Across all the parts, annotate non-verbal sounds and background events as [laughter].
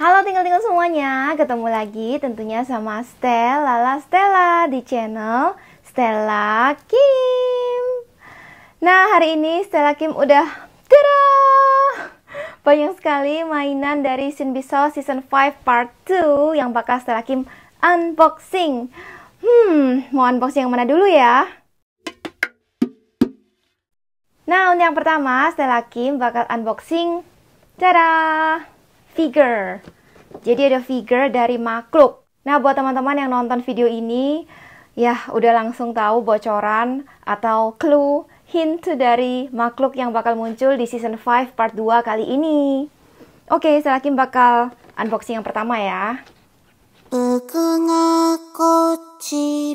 Halo tinggal-tinggal semuanya, ketemu lagi tentunya sama Stella Lala Stella di channel Stella Kim. Nah hari ini Stella Kim udah tada! Banyak sekali mainan dari Shinbiso Season 5 Part 2 yang bakal Stella Kim unboxing. Hmm, mau unboxing yang mana dulu ya? Nah, untuk yang pertama, Stella Kim bakal unboxing. Dadah! figure. Jadi ada figure dari makhluk. Nah, buat teman-teman yang nonton video ini, ya udah langsung tahu bocoran atau clue hint dari makhluk yang bakal muncul di season 5 part 2 kali ini. Oke, saya yakin bakal unboxing yang pertama ya. 누구나 꽃이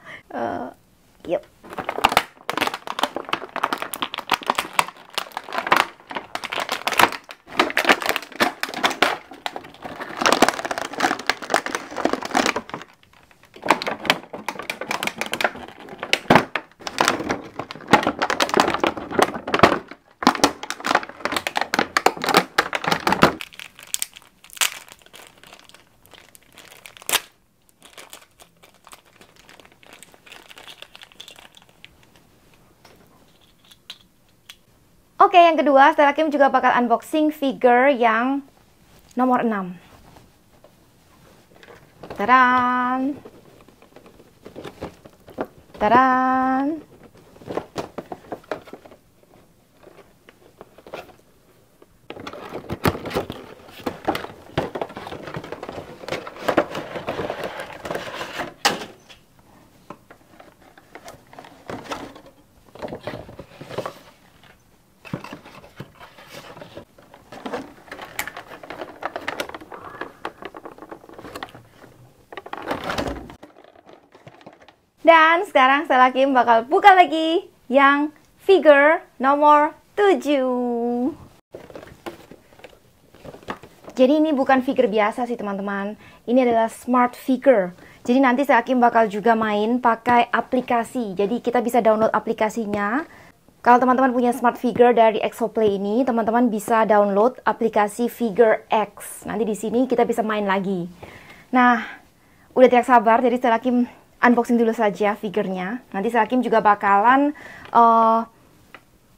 Oke, yang kedua, Stella Kim juga bakal unboxing figure yang nomor 6. Tadan! Tadan! Dan sekarang saya lagi bakal buka lagi yang figure nomor 7. Jadi ini bukan figure biasa sih teman-teman. Ini adalah smart figure. Jadi nanti saya Hakim bakal juga main pakai aplikasi. Jadi kita bisa download aplikasinya. Kalau teman-teman punya smart figure dari Exoplay ini, teman-teman bisa download aplikasi Figure X. Nanti di sini kita bisa main lagi. Nah, udah tidak sabar jadi saya Hakim unboxing dulu saja figurnya. Nanti Sakim juga bakalan uh,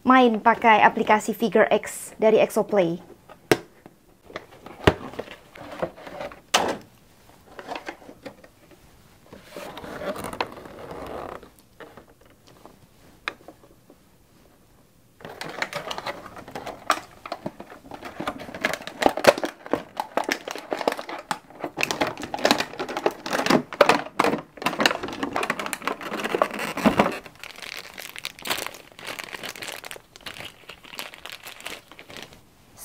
main pakai aplikasi Figure X dari Exoplay.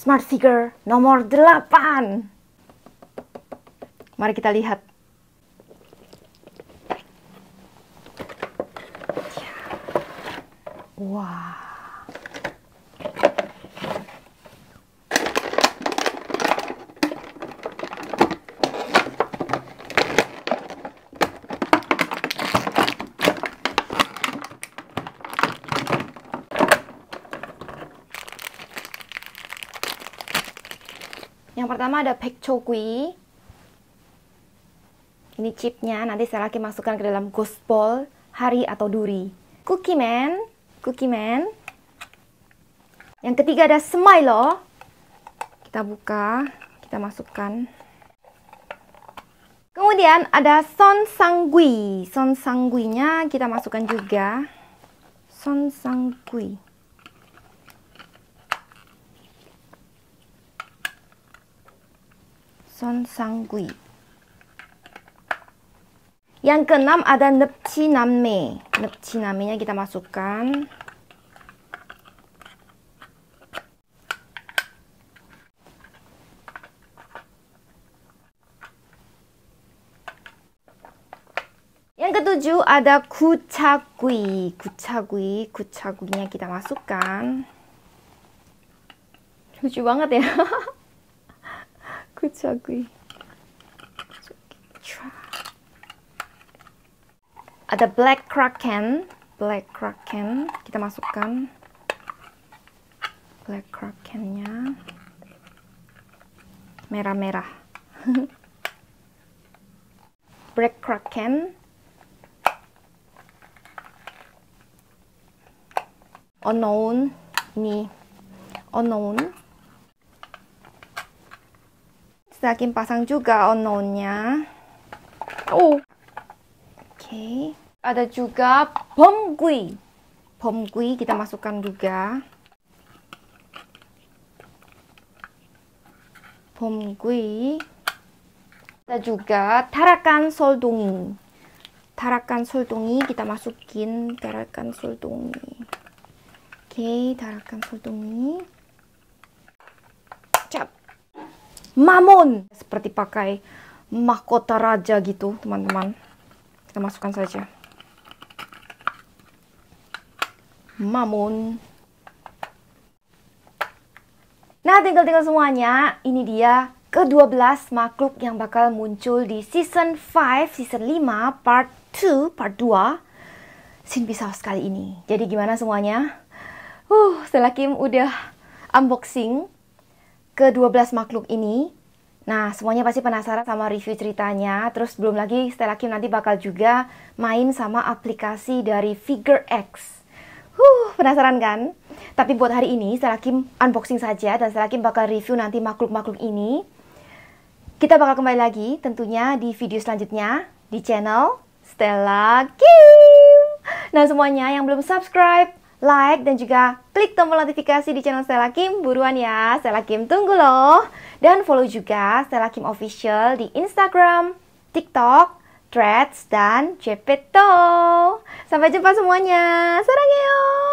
Smart Seeker nomor 8. Mari kita lihat. Wah. Wow. pertama ada Pek pekchogui. Ini chipnya, nanti saya lagi masukkan ke dalam ghost ball, hari atau duri. Cookie man, cookie man. Yang ketiga ada smilo. Kita buka, kita masukkan. Kemudian ada son sanggui. Son sangguinya kita masukkan juga. Son sanggui. Son Sanggui. Yang keenam ada nepciname. Nepcinamenya kita masukkan. Yang ketujuh ada kucagui. Kucagui, kucaguinya kita masukkan. Lucu banget ya. [laughs] it's ugly. try. Ada black kraken, black kraken. Kita masukkan black krakennya. Merah-merah. [laughs] black kraken. Unknown, nih. Unknown. Sedakin pasang juga ononya. Oh. Oke. Okay. Ada juga bom kui. kita masukkan juga. Bom Ada juga tarakan soldongi. Tarakan soldongi kita masukin tarakan soldongi. Oke, okay, tarakan soldongi. Mamun seperti pakai mahkota raja gitu teman-teman kita masukkan saja Mamun. nah tinggal-tinggal semuanya ini dia ke-12 makhluk yang bakal muncul di season 5, season 5, part 2, part 2 Sin Pisau sekali ini. Jadi gimana semuanya? Uh, setelah Kim udah unboxing ke-12 makhluk ini. Nah, semuanya pasti penasaran sama review ceritanya. Terus belum lagi Stella Kim nanti bakal juga main sama aplikasi dari Figure X. Huh, penasaran kan? Tapi buat hari ini Stella Kim unboxing saja dan Stella Kim bakal review nanti makhluk-makhluk ini. Kita bakal kembali lagi tentunya di video selanjutnya di channel Stella Kim. Nah, semuanya yang belum subscribe like, dan juga klik tombol notifikasi di channel Stella Kim. Buruan ya, Stella Kim tunggu loh. Dan follow juga Stella Kim Official di Instagram, TikTok, Threads, dan Jepeto. Sampai jumpa semuanya. Sarangeo!